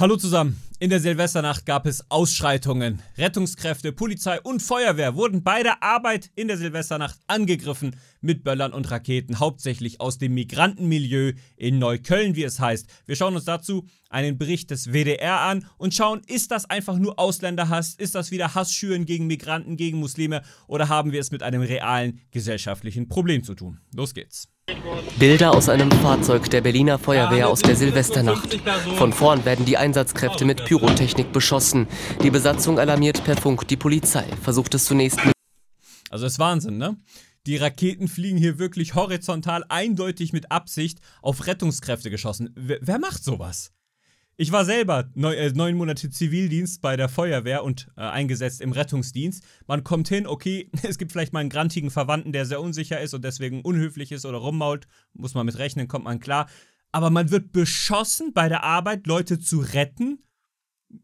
Hallo zusammen. In der Silvesternacht gab es Ausschreitungen. Rettungskräfte, Polizei und Feuerwehr wurden bei der Arbeit in der Silvesternacht angegriffen mit Böllern und Raketen, hauptsächlich aus dem Migrantenmilieu in Neukölln, wie es heißt. Wir schauen uns dazu einen Bericht des WDR an und schauen, ist das einfach nur Ausländerhass? Ist das wieder Hassschüren gegen Migranten, gegen Muslime oder haben wir es mit einem realen gesellschaftlichen Problem zu tun? Los geht's. Bilder aus einem Fahrzeug der Berliner Feuerwehr aus der Silvesternacht. Von vorn werden die Einsatzkräfte mit Pyrotechnik beschossen. Die Besatzung alarmiert per Funk die Polizei, versucht es zunächst mit. Also ist Wahnsinn, ne? Die Raketen fliegen hier wirklich horizontal eindeutig mit Absicht auf Rettungskräfte geschossen. wer, wer macht sowas? Ich war selber neun, äh, neun Monate Zivildienst bei der Feuerwehr und äh, eingesetzt im Rettungsdienst. Man kommt hin, okay, es gibt vielleicht mal einen grantigen Verwandten, der sehr unsicher ist und deswegen unhöflich ist oder rummault. Muss man mit rechnen, kommt man klar. Aber man wird beschossen bei der Arbeit, Leute zu retten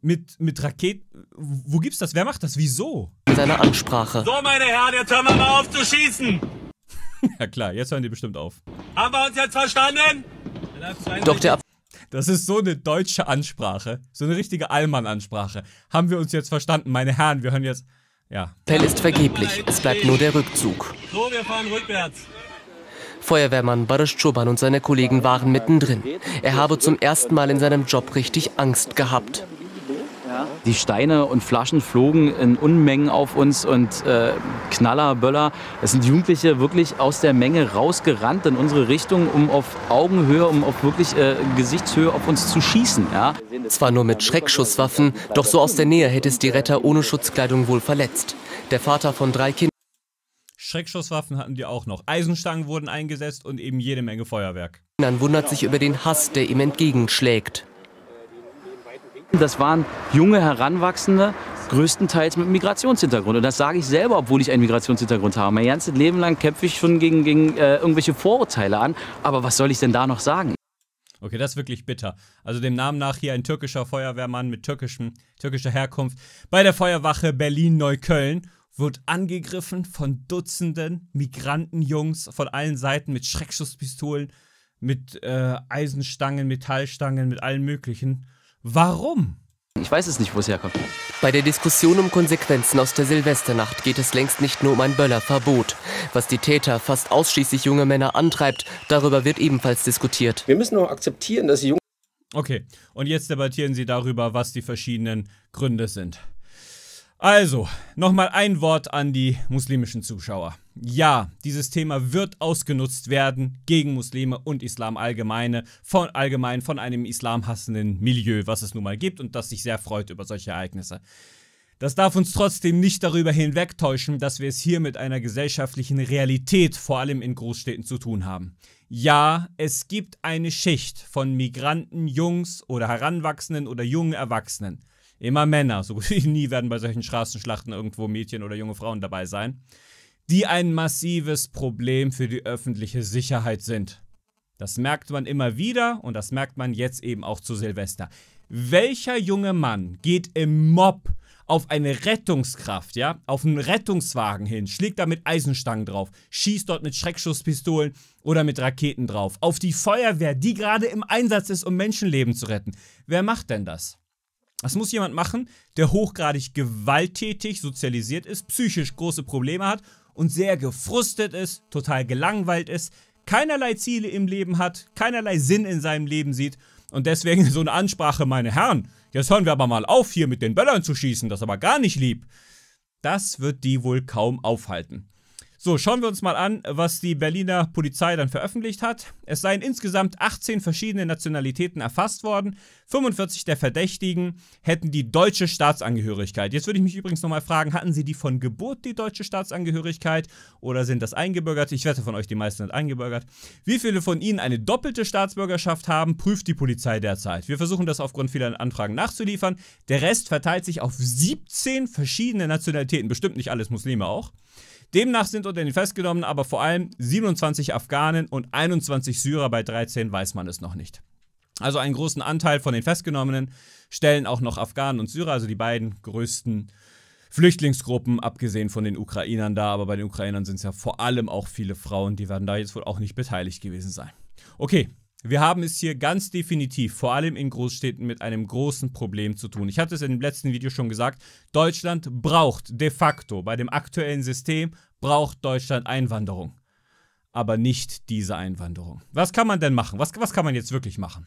mit, mit Raketen. Wo gibt's das? Wer macht das? Wieso? Seine Ansprache. So, meine Herren, jetzt hören wir mal auf zu schießen! ja klar, jetzt hören die bestimmt auf. Haben wir uns jetzt verstanden? Doch der Ab das ist so eine deutsche Ansprache. So eine richtige Allmann-Ansprache. Haben wir uns jetzt verstanden, meine Herren? Wir hören jetzt. Ja. Fell ist vergeblich. Es bleibt nur der Rückzug. So, wir fahren rückwärts. Feuerwehrmann Barisch Choban und seine Kollegen waren mittendrin. Er habe zum ersten Mal in seinem Job richtig Angst gehabt. Die Steine und Flaschen flogen in Unmengen auf uns und äh, Knaller, Böller. Es sind Jugendliche wirklich aus der Menge rausgerannt in unsere Richtung, um auf Augenhöhe, um auf wirklich äh, Gesichtshöhe auf uns zu schießen. Ja. Zwar nur mit Schreckschusswaffen, doch so aus der Nähe hätte es die Retter ohne Schutzkleidung wohl verletzt. Der Vater von drei Kindern. Schreckschusswaffen hatten die auch noch. Eisenstangen wurden eingesetzt und eben jede Menge Feuerwerk. Dann wundert sich über den Hass, der ihm entgegenschlägt. Das waren junge Heranwachsende, größtenteils mit Migrationshintergrund. Und das sage ich selber, obwohl ich einen Migrationshintergrund habe. Mein ganzes Leben lang kämpfe ich schon gegen, gegen äh, irgendwelche Vorurteile an. Aber was soll ich denn da noch sagen? Okay, das ist wirklich bitter. Also dem Namen nach hier ein türkischer Feuerwehrmann mit türkischen, türkischer Herkunft bei der Feuerwache Berlin-Neukölln wird angegriffen von Dutzenden Migrantenjungs von allen Seiten mit Schreckschusspistolen, mit äh, Eisenstangen, Metallstangen, mit allen möglichen. Warum? Ich weiß es nicht, wo es herkommt. Bei der Diskussion um Konsequenzen aus der Silvesternacht geht es längst nicht nur um ein Böllerverbot. Was die Täter, fast ausschließlich junge Männer, antreibt, darüber wird ebenfalls diskutiert. Wir müssen nur akzeptieren, dass junge. Okay, und jetzt debattieren Sie darüber, was die verschiedenen Gründe sind. Also, nochmal ein Wort an die muslimischen Zuschauer. Ja, dieses Thema wird ausgenutzt werden gegen Muslime und Islam allgemeine, von allgemein von einem islamhassenden Milieu, was es nun mal gibt und das sich sehr freut über solche Ereignisse. Das darf uns trotzdem nicht darüber hinwegtäuschen, dass wir es hier mit einer gesellschaftlichen Realität, vor allem in Großstädten, zu tun haben. Ja, es gibt eine Schicht von Migranten, Jungs oder Heranwachsenden oder jungen Erwachsenen, Immer Männer, so gut wie nie werden bei solchen Straßenschlachten irgendwo Mädchen oder junge Frauen dabei sein, die ein massives Problem für die öffentliche Sicherheit sind. Das merkt man immer wieder und das merkt man jetzt eben auch zu Silvester. Welcher junge Mann geht im Mob auf eine Rettungskraft, ja, auf einen Rettungswagen hin, schlägt da mit Eisenstangen drauf, schießt dort mit Schreckschusspistolen oder mit Raketen drauf, auf die Feuerwehr, die gerade im Einsatz ist, um Menschenleben zu retten. Wer macht denn das? Das muss jemand machen, der hochgradig gewalttätig sozialisiert ist, psychisch große Probleme hat und sehr gefrustet ist, total gelangweilt ist, keinerlei Ziele im Leben hat, keinerlei Sinn in seinem Leben sieht und deswegen so eine Ansprache, meine Herren, jetzt hören wir aber mal auf, hier mit den Böllern zu schießen, das aber gar nicht lieb. Das wird die wohl kaum aufhalten. So, schauen wir uns mal an, was die Berliner Polizei dann veröffentlicht hat. Es seien insgesamt 18 verschiedene Nationalitäten erfasst worden. 45 der Verdächtigen hätten die deutsche Staatsangehörigkeit. Jetzt würde ich mich übrigens nochmal fragen, hatten sie die von Geburt die deutsche Staatsangehörigkeit oder sind das eingebürgert? Ich wette von euch, die meisten sind eingebürgert. Wie viele von ihnen eine doppelte Staatsbürgerschaft haben, prüft die Polizei derzeit. Wir versuchen das aufgrund vieler Anfragen nachzuliefern. Der Rest verteilt sich auf 17 verschiedene Nationalitäten. Bestimmt nicht alles Muslime auch. Demnach sind unter den Festgenommenen aber vor allem 27 Afghanen und 21 Syrer, bei 13 weiß man es noch nicht. Also einen großen Anteil von den Festgenommenen stellen auch noch Afghanen und Syrer, also die beiden größten Flüchtlingsgruppen, abgesehen von den Ukrainern da, aber bei den Ukrainern sind es ja vor allem auch viele Frauen, die werden da jetzt wohl auch nicht beteiligt gewesen sein. Okay, wir haben es hier ganz definitiv, vor allem in Großstädten, mit einem großen Problem zu tun. Ich hatte es im letzten Video schon gesagt, Deutschland braucht de facto bei dem aktuellen System, braucht Deutschland Einwanderung. Aber nicht diese Einwanderung. Was kann man denn machen? Was, was kann man jetzt wirklich machen?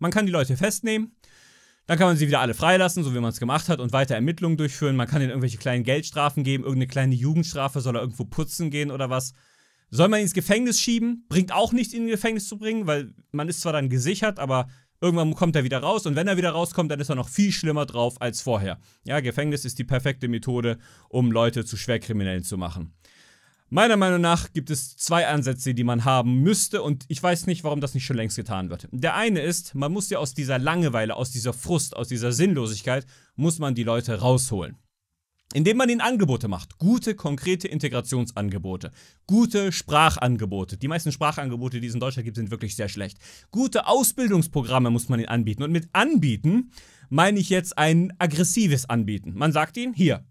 Man kann die Leute festnehmen, dann kann man sie wieder alle freilassen, so wie man es gemacht hat, und weiter Ermittlungen durchführen. Man kann ihnen irgendwelche kleinen Geldstrafen geben, irgendeine kleine Jugendstrafe, soll er irgendwo putzen gehen oder was. Soll man ihn ins Gefängnis schieben? Bringt auch nichts, ihn ins Gefängnis zu bringen, weil man ist zwar dann gesichert, aber irgendwann kommt er wieder raus und wenn er wieder rauskommt, dann ist er noch viel schlimmer drauf als vorher. Ja, Gefängnis ist die perfekte Methode, um Leute zu Schwerkriminellen zu machen. Meiner Meinung nach gibt es zwei Ansätze, die man haben müsste und ich weiß nicht, warum das nicht schon längst getan wird. Der eine ist, man muss ja aus dieser Langeweile, aus dieser Frust, aus dieser Sinnlosigkeit, muss man die Leute rausholen. Indem man ihnen Angebote macht, gute, konkrete Integrationsangebote, gute Sprachangebote. Die meisten Sprachangebote, die es in Deutschland gibt, sind wirklich sehr schlecht. Gute Ausbildungsprogramme muss man ihnen anbieten. Und mit anbieten meine ich jetzt ein aggressives Anbieten. Man sagt ihnen, hier,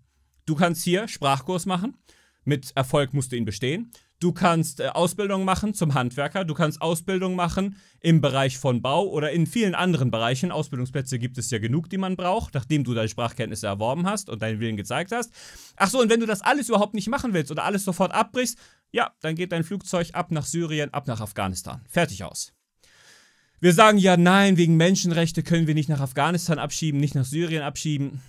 du kannst hier Sprachkurs machen, mit Erfolg musst du ihn bestehen. Du kannst äh, Ausbildung machen zum Handwerker, du kannst Ausbildung machen im Bereich von Bau oder in vielen anderen Bereichen. Ausbildungsplätze gibt es ja genug, die man braucht, nachdem du deine Sprachkenntnisse erworben hast und deinen Willen gezeigt hast. Ach so, und wenn du das alles überhaupt nicht machen willst oder alles sofort abbrichst, ja, dann geht dein Flugzeug ab nach Syrien, ab nach Afghanistan. Fertig aus. Wir sagen ja, nein, wegen Menschenrechte können wir nicht nach Afghanistan abschieben, nicht nach Syrien abschieben.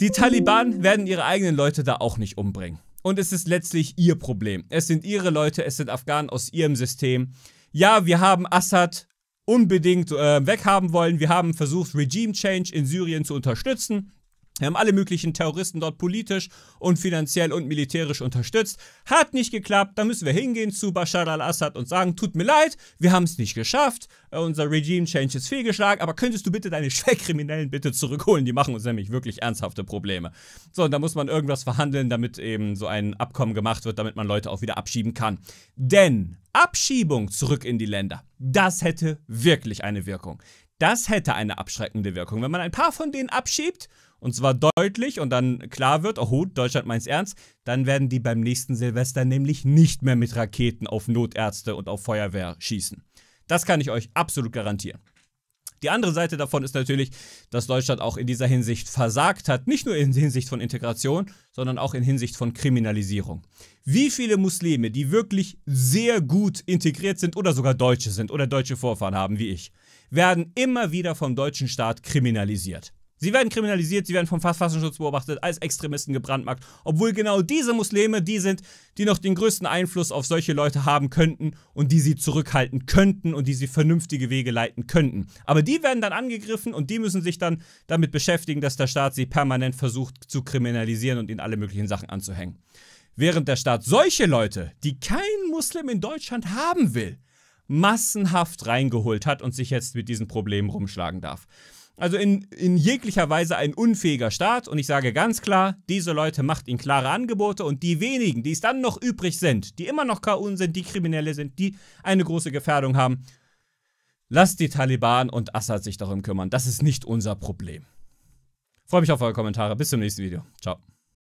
Die Taliban werden ihre eigenen Leute da auch nicht umbringen. Und es ist letztlich ihr Problem. Es sind ihre Leute, es sind Afghanen aus ihrem System. Ja, wir haben Assad unbedingt äh, weghaben wollen. Wir haben versucht, Regime Change in Syrien zu unterstützen. Wir haben alle möglichen Terroristen dort politisch und finanziell und militärisch unterstützt. Hat nicht geklappt. Da müssen wir hingehen zu Bashar al-Assad und sagen, tut mir leid, wir haben es nicht geschafft. Äh, unser Regime-Change ist fehlgeschlagen, aber könntest du bitte deine Schwerkriminellen bitte zurückholen? Die machen uns nämlich wirklich ernsthafte Probleme. So, und da muss man irgendwas verhandeln, damit eben so ein Abkommen gemacht wird, damit man Leute auch wieder abschieben kann. Denn Abschiebung zurück in die Länder, das hätte wirklich eine Wirkung. Das hätte eine abschreckende Wirkung. Wenn man ein paar von denen abschiebt, und zwar deutlich, und dann klar wird, oh Deutschland meint es ernst, dann werden die beim nächsten Silvester nämlich nicht mehr mit Raketen auf Notärzte und auf Feuerwehr schießen. Das kann ich euch absolut garantieren. Die andere Seite davon ist natürlich, dass Deutschland auch in dieser Hinsicht versagt hat, nicht nur in Hinsicht von Integration, sondern auch in Hinsicht von Kriminalisierung. Wie viele Muslime, die wirklich sehr gut integriert sind oder sogar Deutsche sind oder deutsche Vorfahren haben wie ich, werden immer wieder vom deutschen Staat kriminalisiert. Sie werden kriminalisiert, sie werden vom Verfassungsschutz beobachtet, als Extremisten gebrandmarkt, obwohl genau diese Muslime die sind, die noch den größten Einfluss auf solche Leute haben könnten und die sie zurückhalten könnten und die sie vernünftige Wege leiten könnten. Aber die werden dann angegriffen und die müssen sich dann damit beschäftigen, dass der Staat sie permanent versucht zu kriminalisieren und ihnen alle möglichen Sachen anzuhängen. Während der Staat solche Leute, die kein Muslim in Deutschland haben will, massenhaft reingeholt hat und sich jetzt mit diesen Problemen rumschlagen darf. Also in, in jeglicher Weise ein unfähiger Staat. Und ich sage ganz klar, diese Leute macht ihnen klare Angebote und die wenigen, die es dann noch übrig sind, die immer noch K.U.n sind, die Kriminelle sind, die eine große Gefährdung haben, lasst die Taliban und Assad sich darum kümmern. Das ist nicht unser Problem. Freue mich auf eure Kommentare. Bis zum nächsten Video. Ciao.